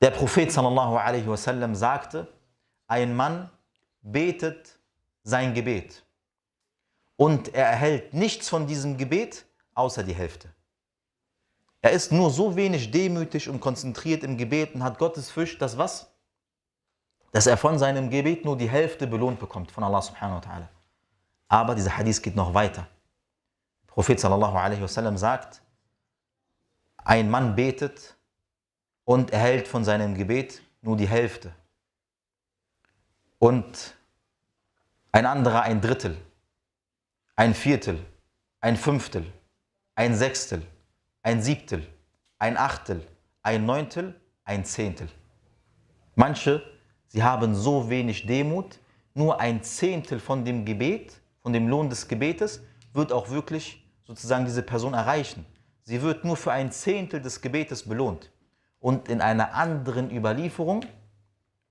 Der Prophet sallallahu alaihi wasallam sagte, ein Mann betet sein Gebet und er erhält nichts von diesem Gebet außer die Hälfte. Er ist nur so wenig demütig und konzentriert im Gebet und hat Gottes Fürcht, dass was? Dass er von seinem Gebet nur die Hälfte belohnt bekommt von Allah subhanahu wa ta'ala. Aber dieser Hadith geht noch weiter. Der Prophet sallallahu alaihi wasallam sagt, ein Mann betet und erhält von seinem Gebet nur die Hälfte. Und ein anderer ein Drittel, ein Viertel, ein Fünftel, ein Sechstel, ein Siebtel, ein Achtel, ein Neuntel, ein Zehntel. Manche, sie haben so wenig Demut, nur ein Zehntel von dem Gebet, von dem Lohn des Gebetes, wird auch wirklich sozusagen diese Person erreichen. Sie wird nur für ein Zehntel des Gebetes belohnt und in einer anderen Überlieferung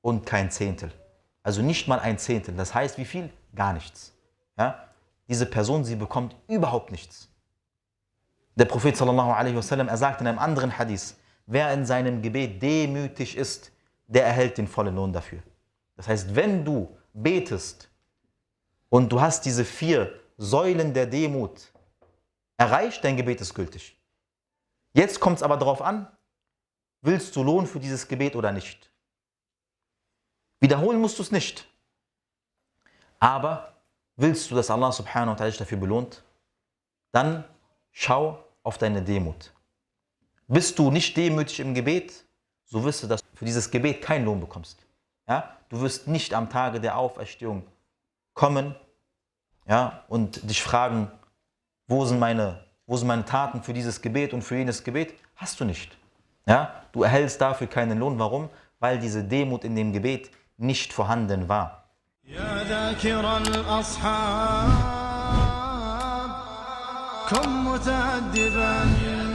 und kein Zehntel. Also nicht mal ein Zehntel. Das heißt, wie viel? Gar nichts. Ja? Diese Person, sie bekommt überhaupt nichts. Der Prophet sallallahu alaihi wasallam, er sagt in einem anderen Hadith, wer in seinem Gebet demütig ist, der erhält den vollen Lohn dafür. Das heißt, wenn du betest und du hast diese vier Säulen der Demut erreicht, dein Gebet ist gültig. Jetzt kommt es aber darauf an, willst du Lohn für dieses Gebet oder nicht? Wiederholen musst du es nicht. Aber willst du, dass Allah subhanahu wa ta'ala dafür belohnt? Dann schau auf deine Demut. Bist du nicht demütig im Gebet, so wirst du, dass du für dieses Gebet keinen Lohn bekommst. Ja? Du wirst nicht am Tage der Auferstehung kommen ja? und dich fragen, wo sind, meine, wo sind meine Taten für dieses Gebet und für jenes Gebet? Hast du nicht. Ja? Du erhältst dafür keinen Lohn. Warum? Weil diese Demut in dem Gebet nicht vorhanden war. كن متأدبا